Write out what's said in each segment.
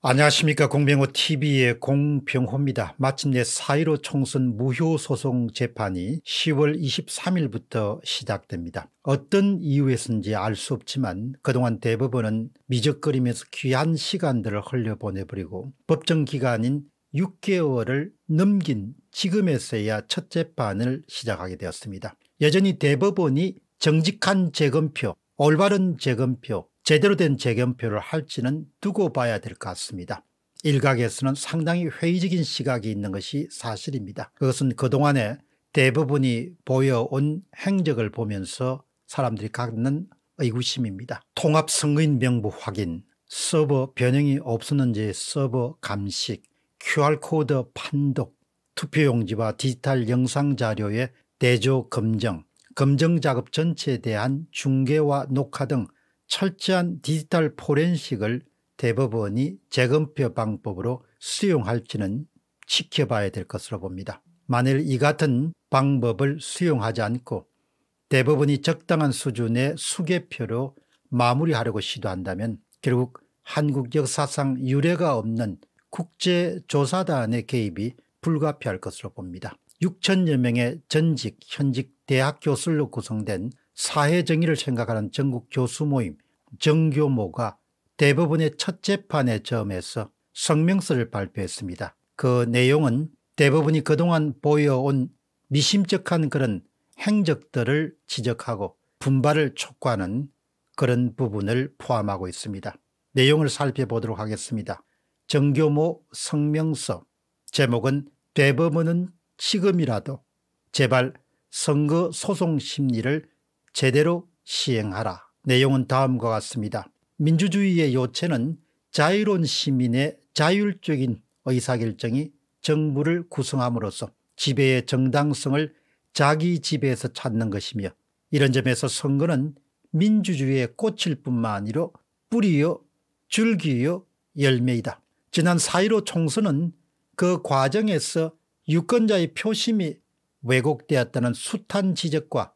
안녕하십니까 공병호TV의 공병호입니다. 마침내 4.15 총선 무효소송 재판이 10월 23일부터 시작됩니다. 어떤 이유에서인지 알 수 없지만 그동안 대법원은 미적거리면서 귀한 시간들을 흘려보내버리고 법정기간인 6개월을 넘긴 지금에서야 첫 재판을 시작하게 되었습니다. 여전히 대법원이 정직한 재검표, 올바른 재검표, 제대로 된 재견표를 할지는 두고 봐야 될 것 같습니다. 일각에서는 상당히 회의적인 시각이 있는 것이 사실입니다. 그것은 그동안에 대부분이 보여온 행적을 보면서 사람들이 갖는 의구심입니다. 통합선거인 명부 확인, 서버 변형이 없었는지 서버 감식, QR코드 판독, 투표용지와 디지털 영상 자료의 대조 검정, 검정 작업 전체에 대한 중계와 녹화 등 철저한 디지털 포렌식을 대법원이 재검표 방법으로 수용할지는 지켜봐야 될 것으로 봅니다. 만일 이 같은 방법을 수용하지 않고 대법원이 적당한 수준의 수개표로 마무리하려고 시도한다면 결국 한국 역사상 유례가 없는 국제조사단의 개입이 불가피할 것으로 봅니다. 6천여 명의 전직 현직 대학 교수로 구성된 사회 정의를 생각하는 전국 교수 모임 정교모가 대법원의 첫 재판에 점에서 성명서를 발표했습니다. 그 내용은 대법원이 그동안 보여온 미심쩍한 그런 행적들을 지적하고 분발을 촉구하는 그런 부분을 포함하고 있습니다. 내용을 살펴보도록 하겠습니다. 정교모 성명서 제목은 대법원은 지금이라도 제발 선거 소송 심리를 제대로 시행하라. 내용은 다음과 같습니다. 민주주의의 요체는 자유로운 시민의 자율적인 의사결정이 정부를 구성함으로써 지배의 정당성을 자기 지배에서 찾는 것이며 이런 점에서 선거는 민주주의의 꽃일 뿐만 아니라 뿌리요 줄기요 열매이다. 지난 4.15 총선은 그 과정에서 유권자의 표심이 왜곡되었다는 숱한 지적과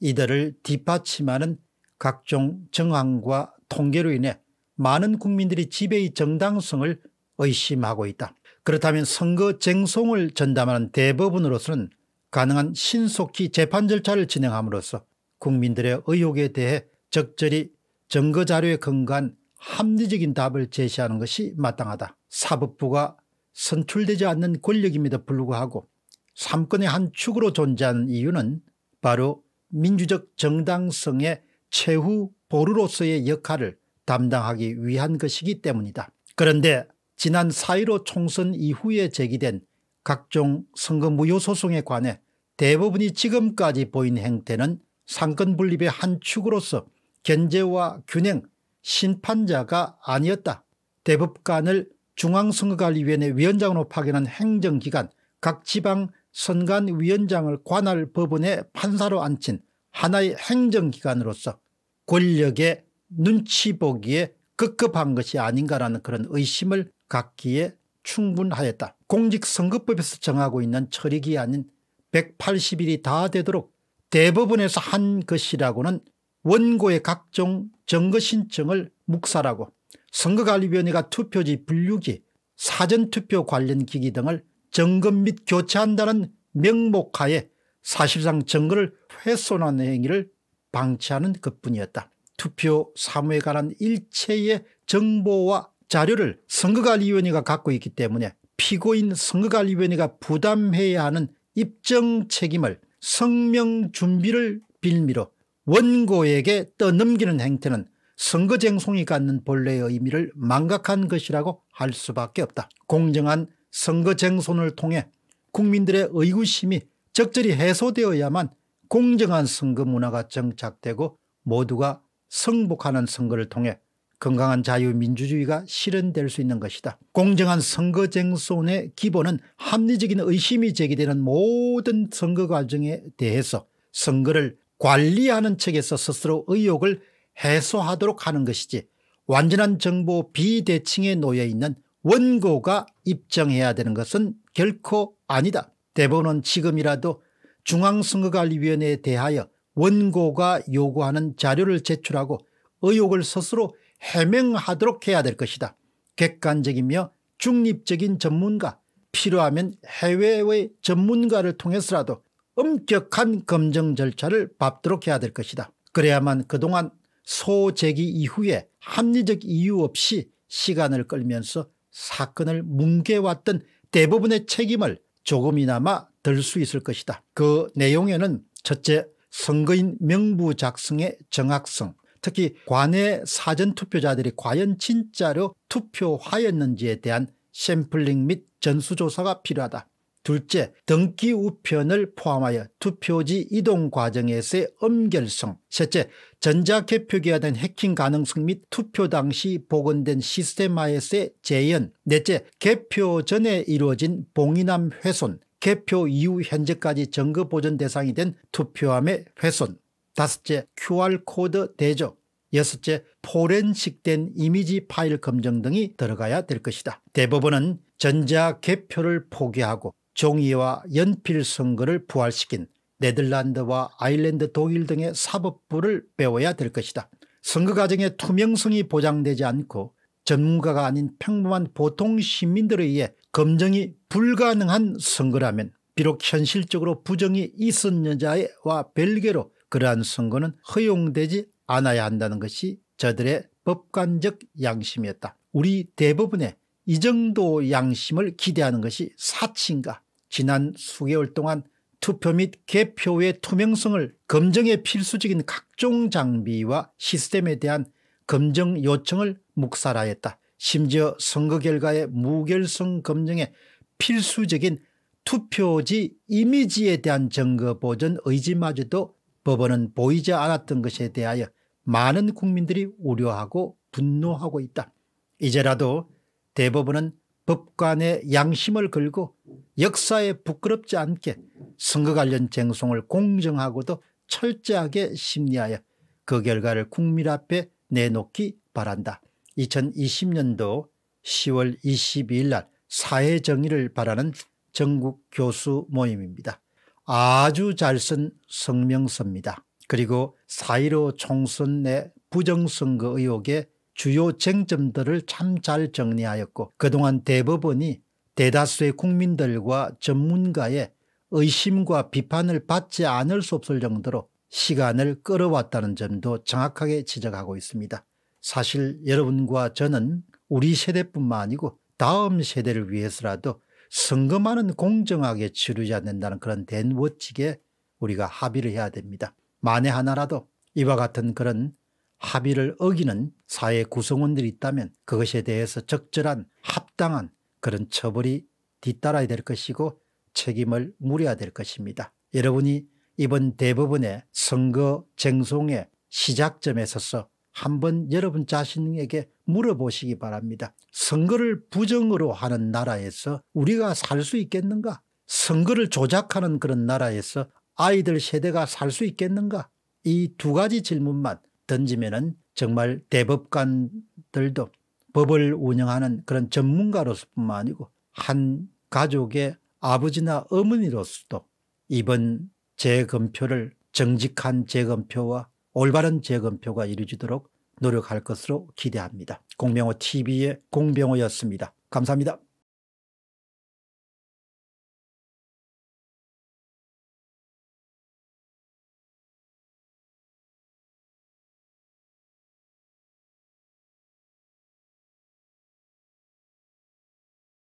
이들을 뒷받침하는 각종 정황과 통계로 인해 많은 국민들이 지배의 정당성을 의심하고 있다. 그렇다면 선거 쟁송을 전담하는 대법원으로서는 가능한 신속히 재판 절차를 진행함으로써 국민들의 의혹에 대해 적절히 증거 자료에 근거한 합리적인 답을 제시하는 것이 마땅하다. 사법부가 선출되지 않는 권력임에도 불구하고 삼권의 한 축으로 존재하는 이유는 바로 민주적 정당성의 최후 보루로서의 역할을 담당하기 위한 것이기 때문이다. 그런데 지난 4.15 총선 이후에 제기된 각종 선거 무효 소송에 관해 대부분이 지금까지 보인 행태는 상권 분립의 한 축으로서 견제와 균형, 심판자가 아니었다. 대법관을 중앙선거관리위원회 위원장으로 파견한 행정기관, 각 지방 선관위원장을 관할 법원의 판사로 앉힌 하나의 행정기관으로서 권력의 눈치 보기에 급급한 것이 아닌가라는 그런 의심을 갖기에 충분하였다. 공직선거법에서 정하고 있는 처리기한인 180일이 다 되도록 대법원에서 한 것이라고는 원고의 각종 정거신청을 묵살하고 선거관리위원회가 투표지 분류기 사전투표 관련 기기 등을 점검 및 교체한다는 명목하에 사실상 증거를훼손한 행위를 방치하는 것뿐이었다. 투표 사무에 관한 일체의 정보와 자료를 선거관리위원회가 갖고 있기 때문에 피고인 선거관리위원회가 부담해야 하는 입증 책임을 성명 준비를 빌미로 원고에게 떠넘기는 행태는 선거쟁송이 갖는 본래의 의미를 망각한 것이라고 할 수밖에 없다. 공정한 선거 쟁손을 통해 국민들의 의구심이 적절히 해소되어야만 공정한 선거 문화가 정착되고 모두가 성복하는 선거를 통해 건강한 자유민주주의가 실현될 수 있는 것이다. 공정한 선거 쟁손의 기본은 합리적인 의심이 제기되는 모든 선거 과정에 대해서 선거를 관리하는 측에서 스스로 의욕을 해소하도록 하는 것이지 완전한 정보 비대칭에 놓여있는 원고가 입증해야 되는 것은 결코 아니다. 대법원은 지금이라도 중앙선거관리위원회에 대하여 원고가 요구하는 자료를 제출하고 의혹을 스스로 해명하도록 해야 될 것이다. 객관적이며 중립적인 전문가 필요하면 해외의 전문가를 통해서라도 엄격한 검증 절차를 밟도록 해야 될 것이다. 그래야만 그동안 소제기 이후에 합리적 이유 없이 시간을 끌면서 사건을 뭉개왔던 대부분의 책임을 조금이나마 덜 수 있을 것이다. 그 내용에는 첫째 선거인 명부 작성의 정확성 특히 관외 사전투표자들이 과연 진짜로 투표하였는지에 대한 샘플링 및 전수조사가 필요하다. 둘째, 등기 우편을 포함하여 투표지 이동 과정에서의 엄결성. 셋째, 전자개표기와된 해킹 가능성 및 투표 당시 복원된 시스템하에서의 재현. 넷째, 개표 전에 이루어진 봉인함 훼손. 개표 이후 현재까지 정거 보존 대상이 된 투표함의 훼손. 다섯째, QR코드 대조. 여섯째, 포렌식된 이미지 파일 검정 등이 들어가야 될 것이다. 대법원은 전자 개표를 포기하고 종이와 연필 선거를 부활시킨 네덜란드와 아일랜드 독일 등의 사법부를 배워야 될 것이다. 선거 과정의 투명성이 보장되지 않고 전문가가 아닌 평범한 보통 시민들에 의해 검증이 불가능한 선거라면 비록 현실적으로 부정이 있었느냐와 별개로 그러한 선거는 허용되지 않아야 한다는 것이 저들의 법관적 양심이었다. 우리 대부분의 이 정도 양심을 기대하는 것이 사치인가 지난 수개월 동안 투표 및 개표의 투명성을 검증의 필수적인 각종 장비와 시스템에 대한 검증 요청을 묵살하였다. 심지어 선거 결과의 무결성 검증에 필수적인 투표지 이미지에 대한 증거 보전 의지마저도 법원은 보이지 않았던 것에 대하여 많은 국민들이 우려하고 분노하고 있다. 이제라도 대법원은 법관의 양심을 걸고 역사에 부끄럽지 않게 선거 관련 쟁송을 공정하고도 철저하게 심리하여 그 결과를 국민 앞에 내놓기 바란다. 2020년도 10월 22일 날 사회 정의를 바라는 전국 교수 모임입니다. 아주 잘 쓴 성명서입니다. 그리고 4.15 총선 내 부정선거 의혹의 주요 쟁점들을 참 잘 정리하였고 그동안 대법원이 대다수의 국민들과 전문가의 의심과 비판을 받지 않을 수 없을 정도로 시간을 끌어왔다는 점도 정확하게 지적하고 있습니다. 사실 여러분과 저는 우리 세대뿐만 아니고 다음 세대를 위해서라도 선거만은 공정하게 치르지 않는다는 그런 된 원칙에 우리가 합의를 해야 됩니다. 만에 하나라도 이와 같은 그런 합의를 어기는 사회 구성원들이 있다면 그것에 대해서 적절한 합당한 그런 처벌이 뒤따라야 될 것이고 책임을 물어야 될 것입니다. 여러분이 이번 대법원의 선거 쟁송의 시작점에 서서 한번 여러분 자신에게 물어보시기 바랍니다. 선거를 부정으로 하는 나라에서 우리가 살 수 있겠는가? 선거를 조작하는 그런 나라에서 아이들 세대가 살 수 있겠는가? 이 두 가지 질문만 던지면 정말 대법관들도 법을 운영하는 그런 전문가로서뿐만 아니고 한 가족의 아버지나 어머니로서도 이번 재검표를 정직한 재검표와 올바른 재검표가 이루어지도록 노력할 것으로 기대합니다. 공병호 TV의 공병호였습니다. 감사합니다.